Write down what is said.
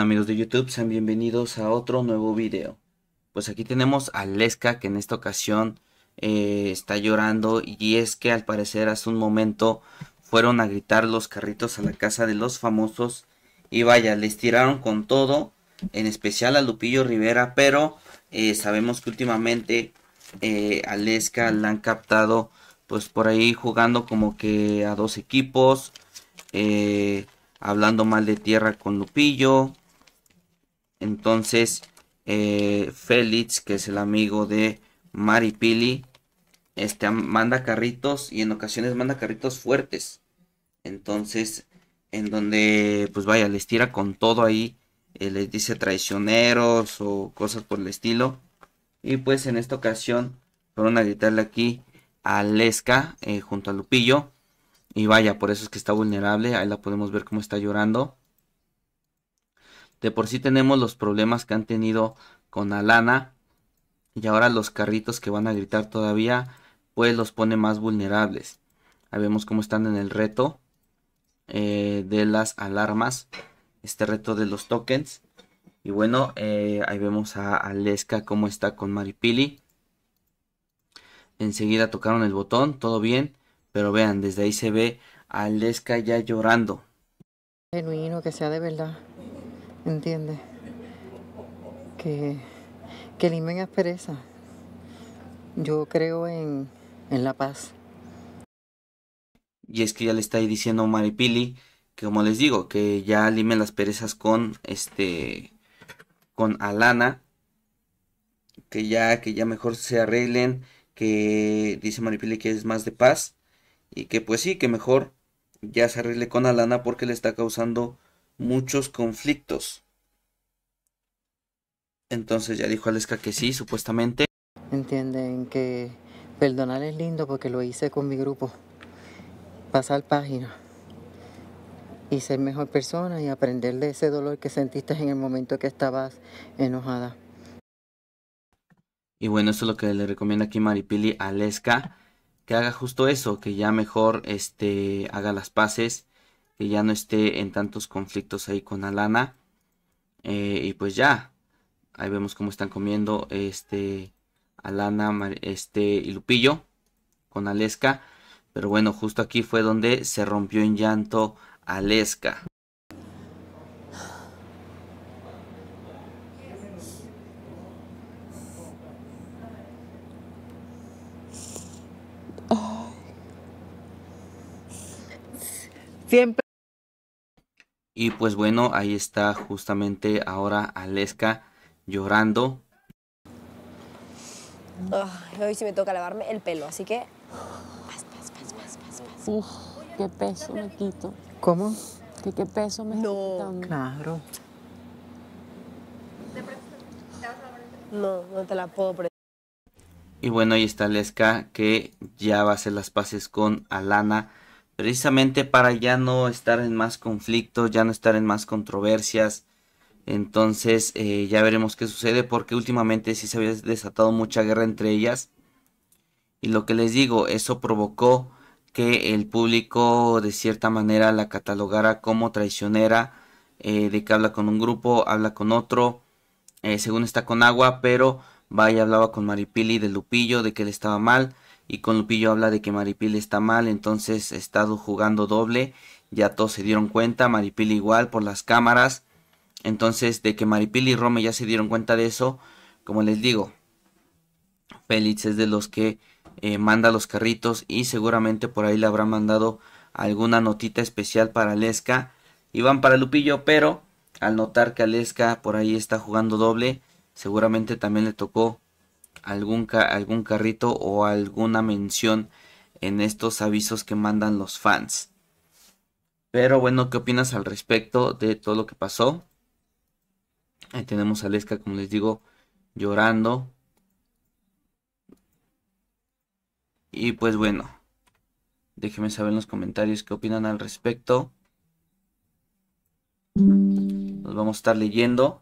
amigos de YouTube? Sean bienvenidos a otro nuevo video. Pues aquí tenemos a Lesca que en esta ocasión eh, está llorando y es que al parecer hace un momento fueron a gritar los carritos a la casa de los famosos y vaya, les tiraron con todo, en especial a Lupillo Rivera, pero eh, sabemos que últimamente eh, a Lesca la han captado pues por ahí jugando como que a dos equipos, hablando mal de tierra con Lupillo, entonces, eh, Félix, que es el amigo de Pili, este, manda carritos y en ocasiones manda carritos fuertes. Entonces, en donde, pues vaya, les tira con todo ahí, eh, les dice traicioneros o cosas por el estilo. Y pues en esta ocasión fueron a gritarle aquí a Lesca eh, junto a Lupillo. Y vaya, por eso es que está vulnerable. Ahí la podemos ver cómo está llorando. De por sí tenemos los problemas que han tenido con Alana. Y ahora los carritos que van a gritar todavía, pues los pone más vulnerables. Ahí vemos cómo están en el reto eh, de las alarmas. Este reto de los tokens. Y bueno, eh, ahí vemos a Aleska cómo está con Maripili. Enseguida tocaron el botón, todo bien. Pero vean, desde ahí se ve a Aleska ya llorando. Genuino, que sea de verdad. Entiende, Que, que limen perezas, Yo creo en, la paz. Y es que ya le está diciendo Maripili que como les digo, que ya limen las perezas con este con Alana. Que ya, que ya mejor se arreglen. Que dice Maripili que es más de paz. Y que pues sí, que mejor ya se arregle con Alana porque le está causando muchos conflictos. Entonces ya dijo Aleska que sí, supuestamente. Entienden que perdonar es lindo porque lo hice con mi grupo. Pasar página y ser mejor persona y aprender de ese dolor que sentiste en el momento que estabas enojada. Y bueno, eso es lo que le recomienda aquí Maripili a Aleska, que haga justo eso, que ya mejor este, haga las paces ya no esté en tantos conflictos ahí con Alana. Eh, y pues ya, ahí vemos cómo están comiendo este Alana este, y Lupillo con Aleska. Pero bueno, justo aquí fue donde se rompió en llanto Aleska. Siempre. Y pues bueno, ahí está justamente ahora Aleska llorando. hoy sí me toca lavarme el pelo, así que... Paz, Uf, qué peso me quito. ¿Cómo? qué peso me no. quito. Claro. No, no te la puedo prestar. Y bueno, ahí está Aleska que ya va a hacer las paces con Alana precisamente para ya no estar en más conflictos, ya no estar en más controversias. Entonces eh, ya veremos qué sucede porque últimamente sí se había desatado mucha guerra entre ellas. Y lo que les digo, eso provocó que el público de cierta manera la catalogara como traicionera, eh, de que habla con un grupo, habla con otro, eh, según está con agua, pero vaya hablaba con Maripili de Lupillo, de que le estaba mal, y con Lupillo habla de que Maripil está mal, entonces he estado jugando doble, ya todos se dieron cuenta, Maripil igual por las cámaras, entonces de que Maripil y Rome ya se dieron cuenta de eso, como les digo, Félix es de los que eh, manda los carritos y seguramente por ahí le habrá mandado alguna notita especial para Lesca y van para Lupillo, pero al notar que Lesca por ahí está jugando doble, seguramente también le tocó algún, algún carrito o alguna mención en estos avisos que mandan los fans. Pero bueno, ¿qué opinas al respecto de todo lo que pasó? Ahí eh, tenemos a Lesca, como les digo, llorando. Y pues bueno, déjenme saber en los comentarios qué opinan al respecto. Nos vamos a estar leyendo.